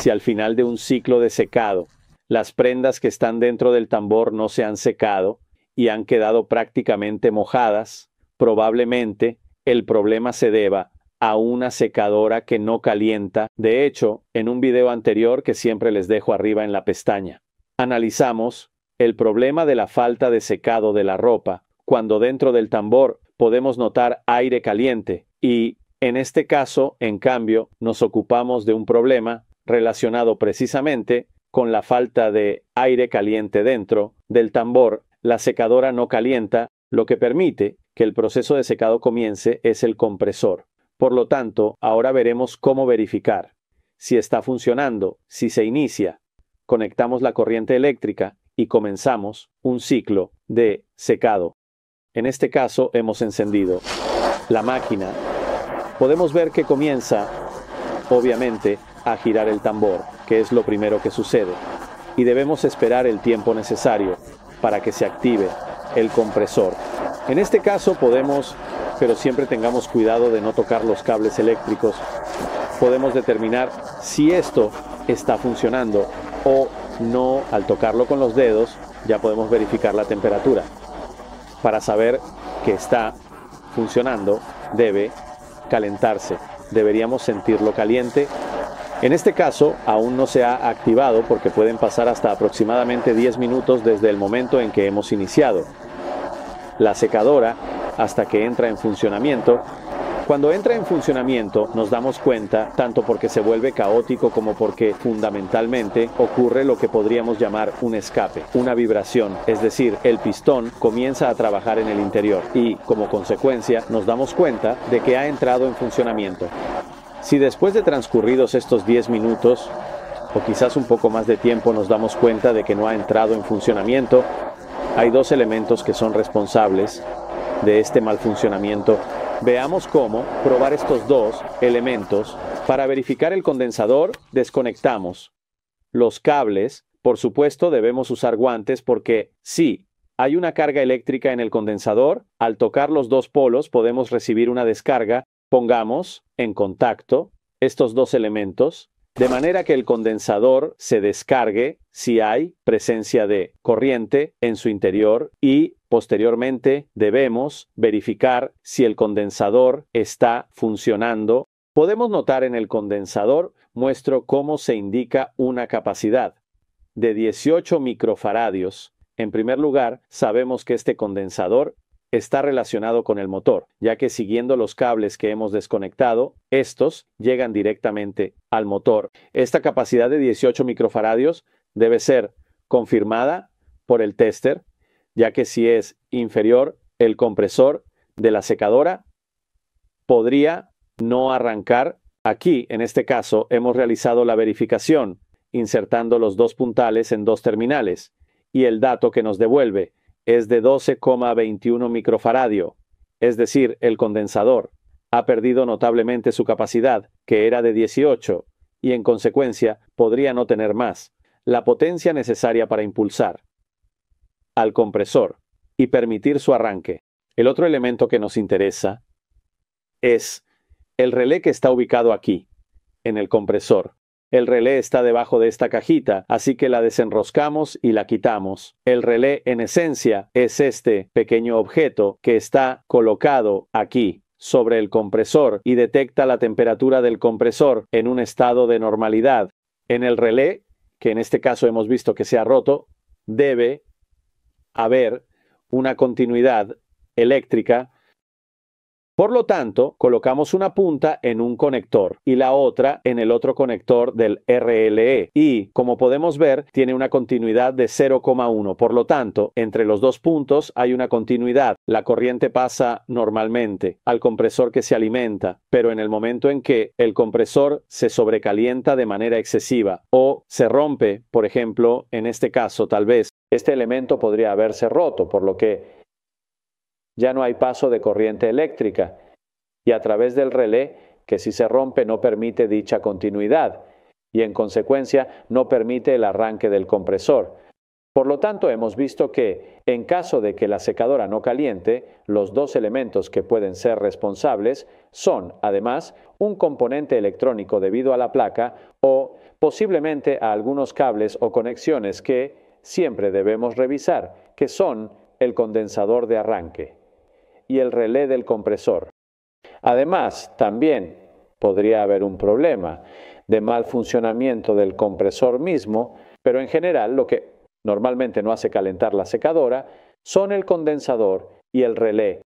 Si al final de un ciclo de secado. Las prendas que están dentro del tambor no se han secado y han quedado prácticamente mojadas. Probablemente el problema se deba a una secadora que no calienta. De hecho, en un video anterior que siempre les dejo arriba en la pestaña, analizamos el problema de la falta de secado de la ropa cuando dentro del tambor podemos notar aire caliente y, en este caso, en cambio, nos ocupamos de un problema relacionado precisamente con la falta de aire caliente dentro del tambor, la secadora no calienta, lo que permite que el proceso de secado comience es el compresor. Por lo tanto, ahora veremos cómo verificar si está funcionando, si se inicia. Conectamos la corriente eléctrica y comenzamos un ciclo de secado. En este caso hemos encendido la máquina. Podemos ver que comienza, obviamente, a girar el tambor, que es lo primero que sucede, y debemos esperar el tiempo necesario para que se active el compresor. En este caso podemos, pero siempre tengamos cuidado de no tocar los cables eléctricos, podemos determinar si esto está funcionando o no al tocarlo con los dedos, ya podemos verificar la temperatura. Para saber que está funcionando, debe calentarse. Deberíamos sentirlo caliente en este caso, aún no se ha activado porque pueden pasar hasta aproximadamente 10 minutos desde el momento en que hemos iniciado. La secadora, hasta que entra en funcionamiento, cuando entra en funcionamiento nos damos cuenta, tanto porque se vuelve caótico como porque fundamentalmente ocurre lo que podríamos llamar un escape, una vibración, es decir, el pistón comienza a trabajar en el interior y, como consecuencia, nos damos cuenta de que ha entrado en funcionamiento. Si después de transcurridos estos 10 minutos, o quizás un poco más de tiempo, nos damos cuenta de que no ha entrado en funcionamiento, hay dos elementos que son responsables de este mal funcionamiento. Veamos cómo probar estos dos elementos. Para verificar el condensador, desconectamos los cables. Por supuesto, debemos usar guantes porque sí, hay una carga eléctrica en el condensador. Al tocar los dos polos podemos recibir una descarga Pongamos en contacto estos dos elementos de manera que el condensador se descargue si hay presencia de corriente en su interior y posteriormente debemos verificar si el condensador está funcionando. Podemos notar en el condensador, muestro cómo se indica una capacidad de 18 microfaradios. En primer lugar, sabemos que este condensador está relacionado con el motor, ya que siguiendo los cables que hemos desconectado, estos llegan directamente al motor. Esta capacidad de 18 microfaradios debe ser confirmada por el tester, ya que si es inferior, el compresor de la secadora podría no arrancar. Aquí, en este caso, hemos realizado la verificación, insertando los dos puntales en dos terminales, y el dato que nos devuelve es de 12,21 microfaradio, es decir, el condensador ha perdido notablemente su capacidad, que era de 18, y en consecuencia podría no tener más, la potencia necesaria para impulsar al compresor y permitir su arranque. El otro elemento que nos interesa es el relé que está ubicado aquí, en el compresor. El relé está debajo de esta cajita, así que la desenroscamos y la quitamos. El relé en esencia es este pequeño objeto que está colocado aquí sobre el compresor y detecta la temperatura del compresor en un estado de normalidad. En el relé, que en este caso hemos visto que se ha roto, debe haber una continuidad eléctrica por lo tanto, colocamos una punta en un conector y la otra en el otro conector del RLE y, como podemos ver, tiene una continuidad de 0,1. Por lo tanto, entre los dos puntos hay una continuidad. La corriente pasa normalmente al compresor que se alimenta, pero en el momento en que el compresor se sobrecalienta de manera excesiva o se rompe, por ejemplo, en este caso tal vez, este elemento podría haberse roto, por lo que ya no hay paso de corriente eléctrica y a través del relé, que si se rompe no permite dicha continuidad y en consecuencia no permite el arranque del compresor. Por lo tanto, hemos visto que, en caso de que la secadora no caliente, los dos elementos que pueden ser responsables son, además, un componente electrónico debido a la placa o, posiblemente, a algunos cables o conexiones que siempre debemos revisar, que son el condensador de arranque y el relé del compresor. Además, también podría haber un problema de mal funcionamiento del compresor mismo, pero en general lo que normalmente no hace calentar la secadora son el condensador y el relé